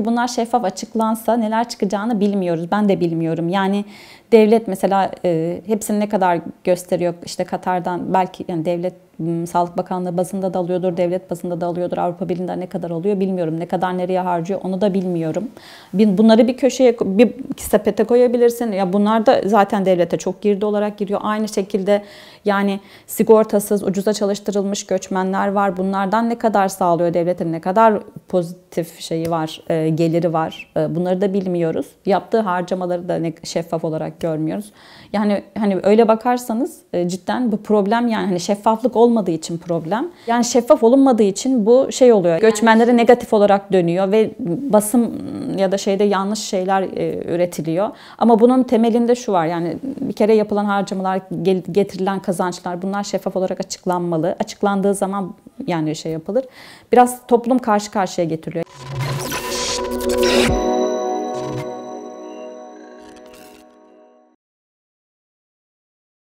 Bunlar şeffaf açıklansa neler çıkacağını bilmiyoruz. Ben de bilmiyorum. Yani devlet mesela e, hepsini ne kadar gösteriyor İşte Katar'dan belki yani devlet hmm, Sağlık Bakanlığı bazında da alıyordur, devlet bazında da alıyordur. Avrupa Birliği'nde ne kadar alıyor bilmiyorum. Ne kadar nereye harcıyor onu da bilmiyorum. Bunları bir köşeye, bir sepete koyabilirsin. Ya bunlar da zaten devlete çok girdi olarak giriyor. Aynı şekilde yani sigortasız, ucuza çalıştırılmış göçmenler var. Bunlardan ne kadar sağlıyor devletin ne kadar pozitif şeyi var, e, geliri var. E, bunları da bilmiyoruz. Yaptığı harcamaları da ne, şeffaf olarak görmüyoruz. Yani hani öyle bakarsanız e, cidden bu problem yani hani şeffaflık olmadığı için problem. Yani şeffaf olunmadığı için bu şey oluyor. Göçmenlere negatif olarak dönüyor ve basım ya da şeyde yanlış şeyler e, üretiliyor. Ama bunun temelinde şu var. Yani bir kere yapılan harcamalar, getirilen kazançlar bunlar şeffaf olarak açıklanmalı. Açıklandığı zaman yani şey yapılır. Biraz toplum karşı karşıya getiriliyor.